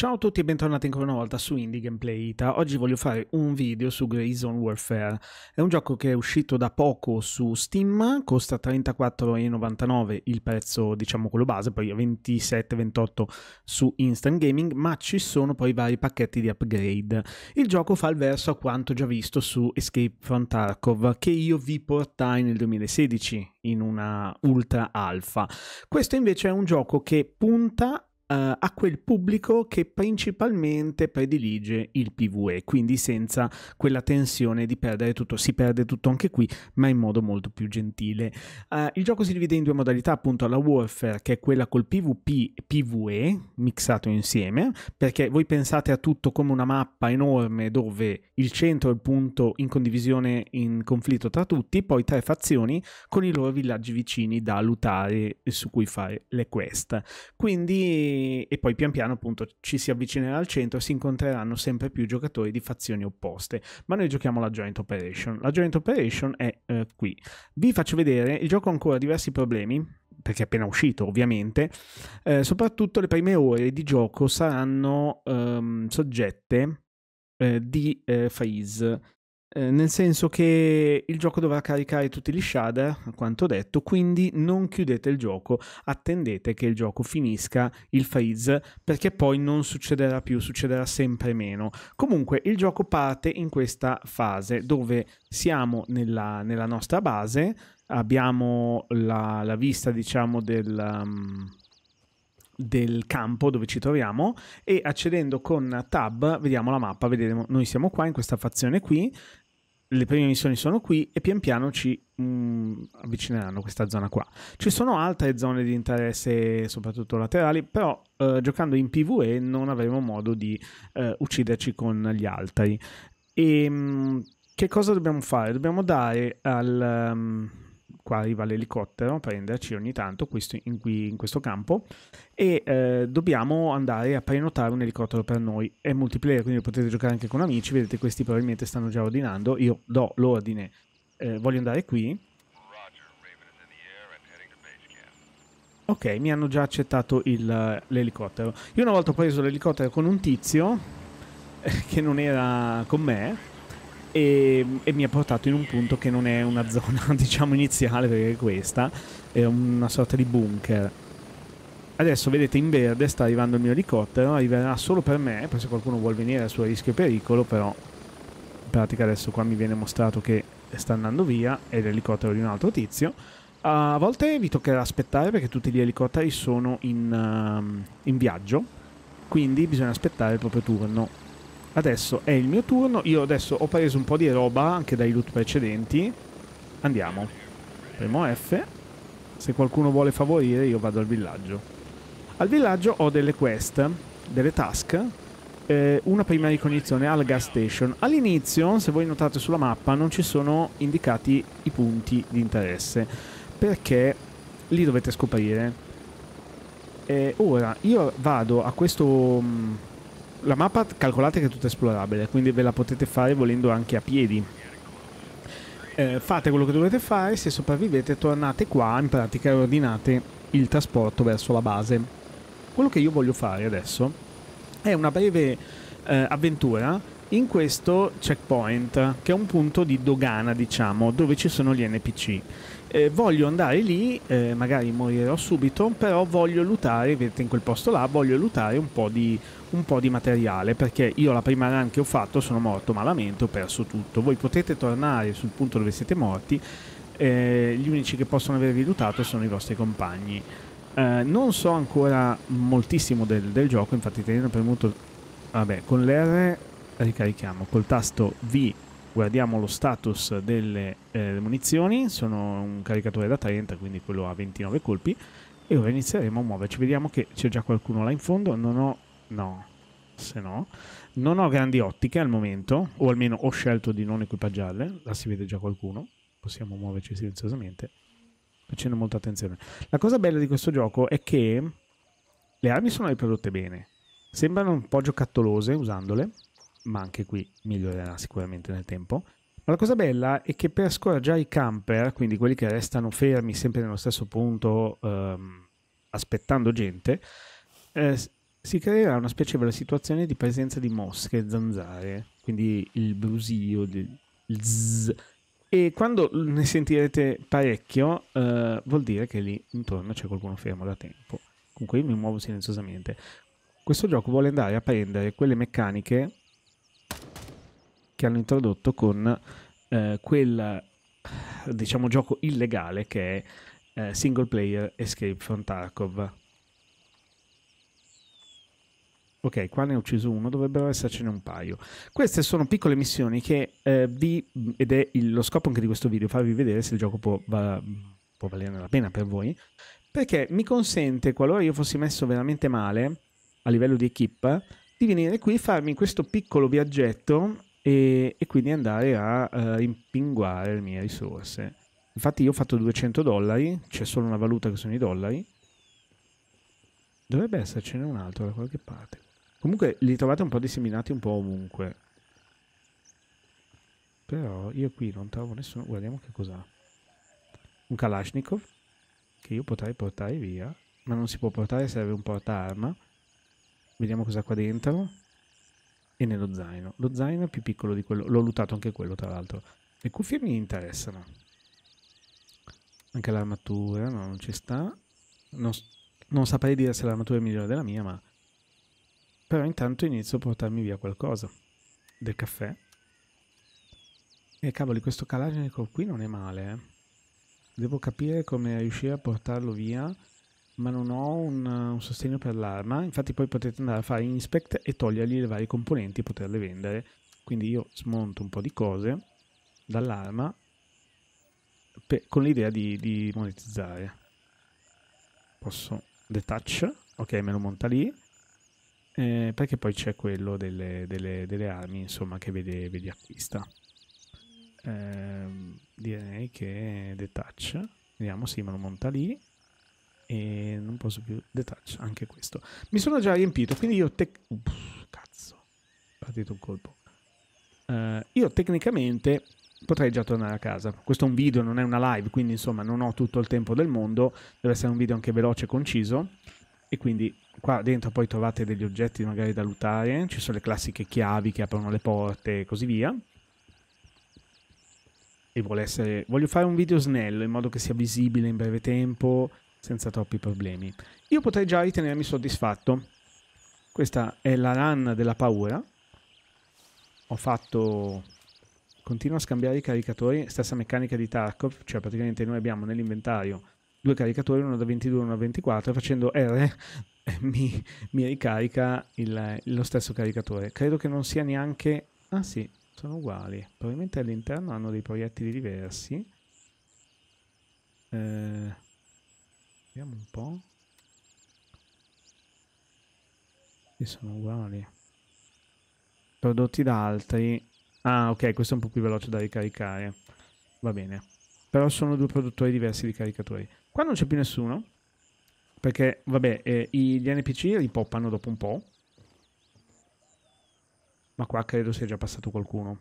Ciao a tutti e bentornati ancora una volta su Indie Gameplay Ita. Oggi voglio fare un video su Grayzone Warfare. È un gioco che è uscito da poco su Steam, costa 34,99 il prezzo, diciamo quello base, poi 27 su Instant Gaming, ma ci sono poi vari pacchetti di upgrade. Il gioco fa il verso a quanto già visto su Escape from Tarkov, che io vi portai nel 2016 in una ultra alfa. Questo invece è un gioco che punta Uh, a quel pubblico che principalmente predilige il PvE, quindi senza quella tensione di perdere tutto. Si perde tutto anche qui, ma in modo molto più gentile. Uh, il gioco si divide in due modalità, appunto la Warfare, che è quella col PvP e PvE mixato insieme, perché voi pensate a tutto come una mappa enorme dove il centro è il punto in condivisione, in conflitto tra tutti, poi tre fazioni con i loro villaggi vicini da lutare e su cui fare le quest. Quindi e, poi pian piano appunto ci si avvicinerà al centro e si incontreranno sempre più giocatori di fazioni opposte. Ma noi giochiamo la Joint Operation. La Joint Operation è eh, qui. Vi faccio vedere, il gioco ha ancora diversi problemi, perché è appena uscito ovviamente, eh, soprattutto le prime ore di gioco saranno ehm, soggette eh, di eh, freeze eh, nel senso che il gioco dovrà caricare tutti gli shader, eh, a quanto detto, quindi non chiudete il gioco, attendete che il gioco finisca il freeze, perché poi non succederà più, succederà sempre meno. Comunque il gioco parte in questa fase dove siamo nella, nella nostra base, abbiamo la, la vista diciamo del... Um, del campo dove ci troviamo e accedendo con tab vediamo la mappa, vedremo noi siamo qua in questa fazione qui, le prime missioni sono qui e pian piano ci mh, mm, avvicineranno questa zona qua. Ci sono altre zone di interesse, soprattutto laterali, però eh, giocando in PvE non avremo modo di eh, ucciderci con gli altri. E ehm, mh, che cosa dobbiamo fare? Dobbiamo dare al... Um, qua arriva l'elicottero a prenderci ogni tanto questo, in, qui, in, questo campo e eh, dobbiamo andare a prenotare un elicottero per noi. È multiplayer, quindi potete giocare anche con amici, vedete questi probabilmente stanno già ordinando, io do l'ordine, eh, voglio andare qui. Ok, mi hanno già accettato l'elicottero. Io una volta ho preso l'elicottero con un tizio eh, che non era con me e, e, mi ha portato in un punto che non è una zona diciamo iniziale perché è questa è una sorta di bunker adesso vedete in verde sta arrivando il mio elicottero arriverà solo per me poi se qualcuno vuole venire è a suo rischio e pericolo però in pratica adesso qua mi viene mostrato che sta andando via è l'elicottero di un altro tizio a volte vi toccherà aspettare perché tutti gli elicotteri sono in, uh, in viaggio quindi bisogna aspettare il proprio turno Adesso è il mio turno, io adesso ho preso un po' di roba anche dai loot precedenti. Andiamo. Premo F. Se qualcuno vuole favorire io vado al villaggio. Al villaggio ho delle quest, delle task, eh, una prima ricognizione al gas station. All'inizio, se voi notate sulla mappa, non ci sono indicati i punti di interesse, perché li dovete scoprire. Eh, ora, io vado a questo... Mh, mm, la mappa calcolate che è tutta esplorabile, quindi ve la potete fare volendo anche a piedi. Eh, fate quello che dovete fare, se sopravvivete tornate qua, in pratica ordinate il trasporto verso la base. Quello che io voglio fare adesso è una breve eh, avventura in questo checkpoint, che è un punto di dogana, diciamo, dove ci sono gli NPC. Eh, voglio andare lì, eh, magari morirò subito, però voglio lutare, vedete in quel posto là, voglio lutare un po' di, un po di materiale, perché io la prima run che ho fatto sono morto malamente, ho perso tutto. Voi potete tornare sul punto dove siete morti, eh, gli unici che possono avervi lutato sono i vostri compagni. Eh, non so ancora moltissimo del, del gioco, infatti tenendo premuto... Vabbè, con l'R ricarichiamo, col tasto V guardiamo lo status delle eh, munizioni, sono un caricatore da 30, quindi quello ha 29 colpi, e ora inizieremo a muoverci, vediamo che c'è già qualcuno là in fondo, non ho... no, se no... Non ho grandi ottiche al momento, o almeno ho scelto di non equipaggiarle, là si vede già qualcuno, possiamo muoverci silenziosamente, facendo molta attenzione. La cosa bella di questo gioco è che le armi sono riprodotte bene, sembrano un po' giocattolose usandole, ma anche qui migliorerà sicuramente nel tempo. Ma la cosa bella è che per scoraggiare i camper, quindi quelli che restano fermi sempre nello stesso punto ehm, aspettando gente, eh, si creerà una spiacevole situazione di presenza di mosche e zanzare, quindi il brusio, il zzz. E quando ne sentirete parecchio, eh, vuol dire che lì intorno c'è qualcuno fermo da tempo. Comunque io mi muovo silenziosamente. Questo gioco vuole andare a prendere quelle meccaniche che hanno introdotto con eh, quel diciamo gioco illegale che è eh, Single Player Escape from Tarkov. Ok, qua ne ho ucciso uno, dovrebbero essercene un paio. Queste sono piccole missioni che eh, vi, ed è il, lo scopo anche di questo video, farvi vedere se il gioco può, va, può valere la pena per voi, perché mi consente, qualora io fossi messo veramente male a livello di equip, di venire qui, farmi questo piccolo viaggetto e, e quindi andare a uh, eh, impinguare le mie risorse. Infatti io ho fatto 200 dollari, c'è solo una valuta che sono i dollari. Dovrebbe essercene un altro da qualche parte. Comunque li trovate un po' disseminati un po' ovunque. Però io qui non trovo nessuno. Guardiamo che cos'ha. Un Kalashnikov che io potrei portare via, ma non si può portare, serve un portarma. arma Vediamo cosa qua dentro. E nello zaino. Lo zaino è più piccolo di quello. L'ho lutato anche quello, tra l'altro. Le cuffie mi interessano. Anche l'armatura, no, non ci sta. Non, non saprei dire se l'armatura è migliore della mia, ma... Però intanto inizio a portarmi via qualcosa. Del caffè. E cavoli, questo calagenico qui non è male, eh. Devo capire come riuscire a portarlo via ma non ho un, eh, un sostegno per l'arma. Infatti poi potete andare a fare inspect e togliergli le varie componenti e poterle vendere. Quindi io smonto un po' di cose dall'arma per, con l'idea di, di monetizzare. Posso detach, ok me lo monta lì. Eh, perché poi c'è quello delle, delle, delle armi insomma che vedi, vedi acquista eh, direi che detach vediamo sì me lo monta lì e non posso più detach anche questo mi sono già riempito quindi io te- Uff, cazzo partito un colpo uh, io tecnicamente potrei già tornare a casa questo è un video non è una live quindi insomma non ho tutto il tempo del mondo deve essere un video anche veloce e conciso e quindi qua dentro poi trovate degli oggetti magari da lutare ci sono le classiche chiavi che aprono le porte e così via e vuole essere voglio fare un video snello in modo che sia visibile in breve tempo senza troppi problemi. Io potrei già ritenermi soddisfatto. Questa è la run della paura. Ho fatto... Continuo a scambiare i caricatori, stessa meccanica di Tarkov, cioè praticamente noi abbiamo nell'inventario due caricatori, uno da 22 e uno da 24, facendo R mi, mi ricarica il, lo stesso caricatore. Credo che non sia neanche... Ah sì, sono uguali. Probabilmente all'interno hanno dei proiettili diversi. Eh... Vediamo un po'. E sono uguali. Prodotti da altri. Ah, ok, questo è un po' più veloce da ricaricare. Va bene. Però sono due produttori diversi di caricatori. Qua non c'è più nessuno. Perché, vabbè, eh, gli NPC ripoppano dopo un po'. Ma qua credo sia già passato qualcuno.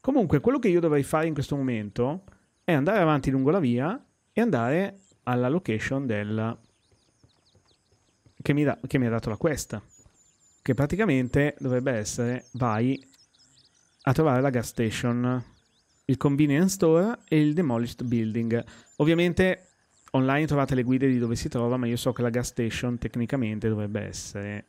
Comunque, quello che io dovrei fare in questo momento è andare avanti lungo la via e andare alla location del... che mi, da... che mi ha dato la questa. Che praticamente dovrebbe essere vai a trovare la gas station, il convenience store e il demolished building. Ovviamente online trovate le guide di dove si trova, ma io so che la gas station tecnicamente dovrebbe essere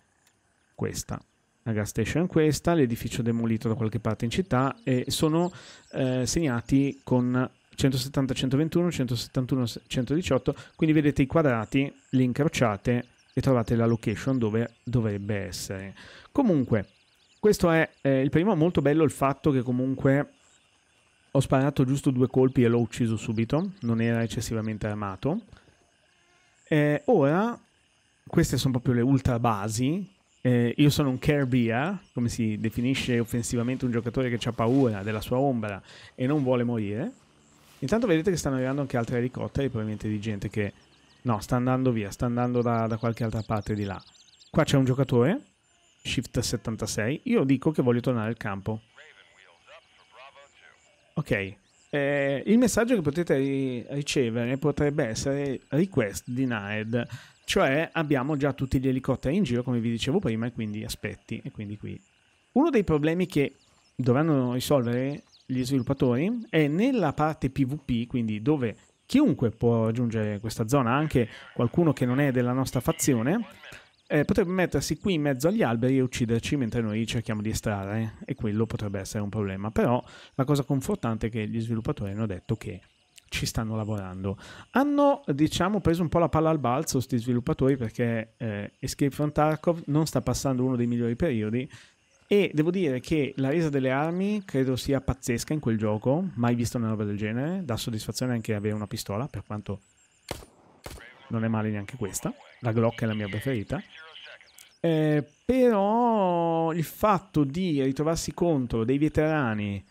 questa. La gas station questa, l'edificio demolito da qualche parte in città e sono eh, segnati con 170, 121, 171, 118, quindi vedete i quadrati, li incrociate e trovate la location dove dovrebbe essere. Comunque, questo è eh, il primo, molto bello il fatto che comunque ho sparato giusto due colpi e l'ho ucciso subito, non era eccessivamente armato. Eh, ora, queste sono proprio le ultra basi. Eh, io sono un Kerbia, come si definisce offensivamente un giocatore che ha paura della sua ombra e non vuole morire. Intanto vedete che stanno arrivando anche altri elicotteri, probabilmente di gente che... No, sta andando via, sta andando da, da qualche altra parte di là. Qua c'è un giocatore, Shift 76. Io dico che voglio tornare al campo. Ok. Eh, il messaggio che potete ri- ricevere potrebbe essere request denied, cioè abbiamo già tutti gli elicotteri in giro come vi dicevo prima e quindi aspetti e quindi qui. Uno dei problemi che dovranno risolvere gli sviluppatori è nella parte PvP, quindi dove chiunque può raggiungere questa zona, anche qualcuno che non è della nostra fazione, eh, potrebbe mettersi qui in mezzo agli alberi e ucciderci mentre noi cerchiamo di estrarre e quello potrebbe essere un problema. Però la cosa confortante è che gli sviluppatori hanno detto che ci stanno lavorando. Hanno, diciamo, preso un po' la palla al balzo questi sviluppatori perché eh, Escape from Tarkov non sta passando uno dei migliori periodi e devo dire che la resa delle armi credo sia pazzesca in quel gioco, mai visto una roba del genere, dà soddisfazione anche avere una pistola, per quanto non è male neanche questa, la Glock è la mia preferita. Eh, però il fatto di ritrovarsi contro dei veterani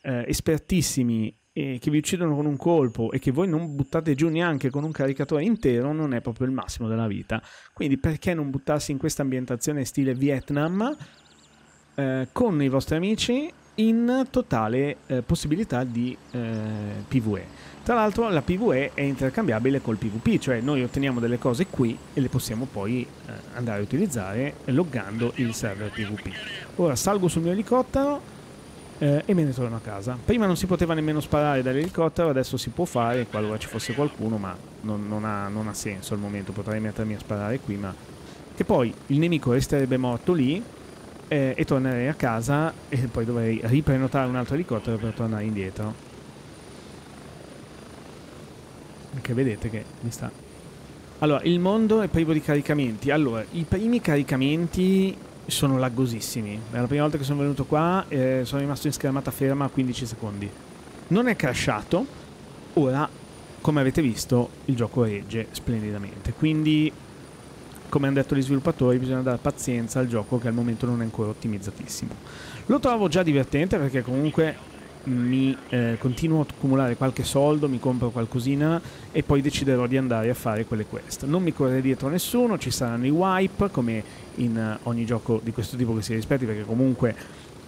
eh, espertissimi eh, che vi uccidono con un colpo e che voi non buttate giù neanche con un caricatore intero non è proprio il massimo della vita. Quindi perché non buttarsi in questa ambientazione stile Vietnam eh, con i vostri amici in totale eh, possibilità di eh, PvE. Tra l'altro la PvE è intercambiabile col PvP, cioè noi otteniamo delle cose qui e le possiamo poi eh, andare a utilizzare loggando il server PvP. Ora salgo sul mio elicottero eh, e me ne torno a casa. Prima non si poteva nemmeno sparare dall'elicottero, adesso si può fare qualora ci fosse qualcuno, ma non, non, ha, non ha senso al momento, potrei mettermi a sparare qui, ma... Che poi il nemico resterebbe morto lì, eh, e tornerei a casa e poi dovrei riprenotare un altro elicottero per tornare indietro. Perché vedete che mi sta... Allora, il mondo è privo di caricamenti. Allora, i primi caricamenti sono laggosissimi. È la prima volta che sono venuto qua eh, sono rimasto in schermata ferma a 15 secondi. Non è crashato, ora come avete visto il gioco regge splendidamente. Quindi come hanno detto gli sviluppatori, bisogna dare pazienza al gioco che al momento non è ancora ottimizzatissimo. Lo trovo già divertente perché comunque mm, mi eh, continuo ad accumulare qualche soldo, mi compro qualcosina e poi deciderò di andare a fare quelle quest. Non mi corre dietro nessuno, ci saranno i wipe come in eh, ogni gioco di questo tipo che si rispetti perché comunque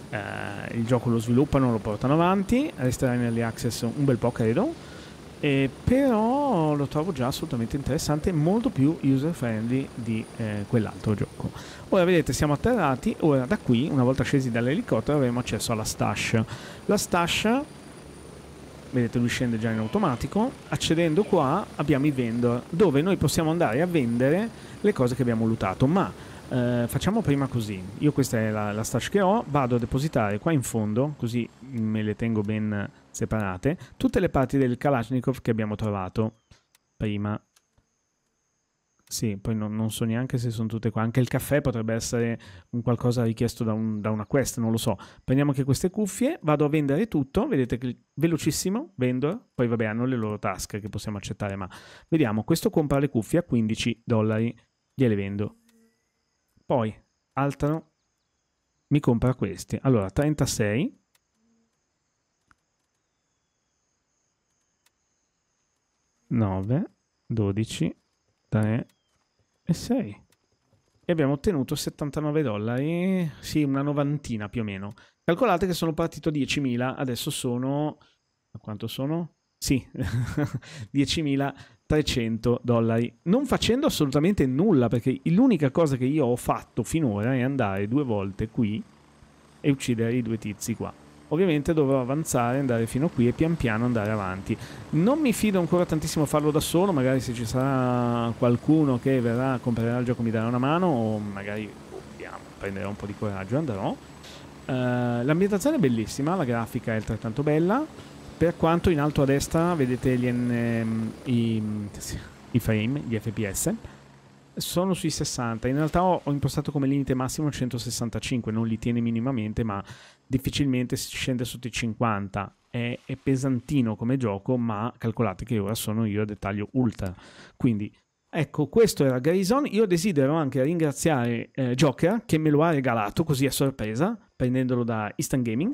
eh, il gioco lo sviluppano, lo portano avanti, resterà in early access un bel po' credo eh, però lo trovo già assolutamente interessante, molto più user friendly di eh, quell'altro gioco. Ora vedete siamo atterrati, ora da qui, una volta scesi dall'elicottero, avremo accesso alla stash. La stash, vedete lui scende già in automatico, accedendo qua abbiamo i vendor, dove noi possiamo andare a vendere le cose che abbiamo lootato, ma eh, facciamo prima così, io questa è la, la stash che ho, vado a depositare qua in fondo, così me le tengo ben separate tutte le parti del Kalashnikov che abbiamo trovato prima. Sì, poi no, non so neanche se sono tutte qua. Anche il caffè potrebbe essere un qualcosa richiesto da, un, da una quest, non lo so. Prendiamo anche queste cuffie, vado a vendere tutto. Vedete che velocissimo, vendo. Poi vabbè, hanno le loro tasche che possiamo accettare, ma vediamo. Questo compra le cuffie a 15 dollari, gliele vendo. Poi, altro, mi compra questi. Allora, 36, 9, 12, 3 e 6. E abbiamo ottenuto 79 dollari, sì, una novantina più o meno. Calcolate che sono partito 10.000, adesso sono... A quanto sono? Sì, 10.300 dollari. Non facendo assolutamente nulla, perché l'unica cosa che io ho fatto finora è andare due volte qui e uccidere i due tizi qua ovviamente dovrò avanzare, andare fino qui e pian piano andare avanti. Non mi fido ancora tantissimo a farlo da solo, magari se ci sarà qualcuno che verrà, a comprerà il gioco mi darà una mano o magari vediamo, prenderò un po' di coraggio e andrò. Uh, l'ambientazione è bellissima, la grafica è altrettanto bella, per quanto in alto a destra vedete gli, N, i, i frame, gli FPS sono sui 60, in realtà ho, ho impostato come limite massimo 165, non li tiene minimamente, ma difficilmente si scende sotto i 50. È, è pesantino come gioco, ma calcolate che ora sono io a dettaglio ultra. Quindi Ecco, questo era Grayson. Io desidero anche ringraziare eh, Joker che me lo ha regalato così a sorpresa, prendendolo da Instant Gaming.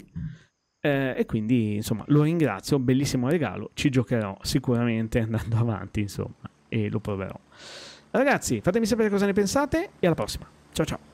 Eh, e quindi, insomma, lo ringrazio, bellissimo regalo. Ci giocherò sicuramente andando avanti, insomma, e lo proverò. Ragazzi, fatemi sapere cosa ne pensate e alla prossima. Ciao ciao.